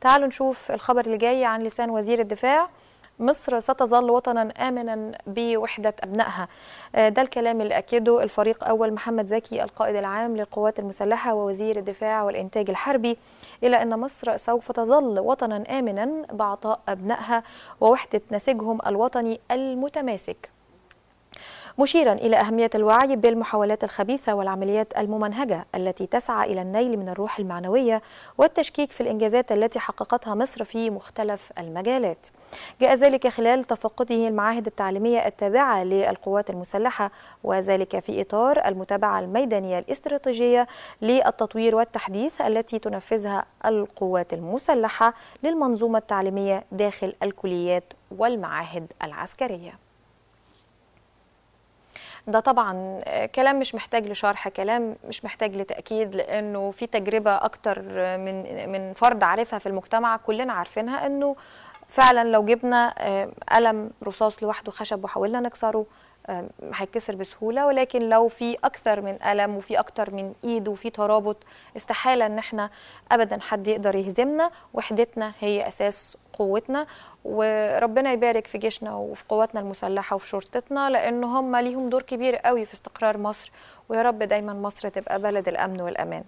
تعالوا نشوف الخبر اللي جاي عن لسان وزير الدفاع مصر ستظل وطنا آمنا بوحدة أبنائها آه، ده الكلام اللي أكده الفريق أول محمد زكي القائد العام للقوات المسلحة ووزير الدفاع والإنتاج الحربي إلى أن مصر سوف تظل وطنا آمنا بعطاء أبنائها ووحدة نسيجهم الوطني المتماسك مشيرا إلى أهمية الوعي بالمحاولات الخبيثة والعمليات الممنهجة التي تسعى إلى النيل من الروح المعنوية والتشكيك في الإنجازات التي حققتها مصر في مختلف المجالات جاء ذلك خلال تفقده المعاهد التعليمية التابعة للقوات المسلحة وذلك في إطار المتابعة الميدانية الاستراتيجية للتطوير والتحديث التي تنفذها القوات المسلحة للمنظومة التعليمية داخل الكليات والمعاهد العسكرية ده طبعا كلام مش محتاج لشرح كلام مش محتاج لتاكيد لانه في تجربه اكتر من من فرد عارفها في المجتمع كلنا عارفينها انه فعلا لو جبنا آه، قلم رصاص لوحده خشب وحاولنا نكسره آه، هيتكسر بسهوله ولكن لو في اكثر من قلم وفي اكثر من ايد وفي ترابط استحاله ان احنا ابدا حد يقدر يهزمنا وحدتنا هي اساس قوتنا وربنا يبارك في جيشنا وفي قواتنا المسلحه وفي شرطتنا لان هم ليهم دور كبير قوي في استقرار مصر ويا رب دايما مصر تبقى بلد الامن والامان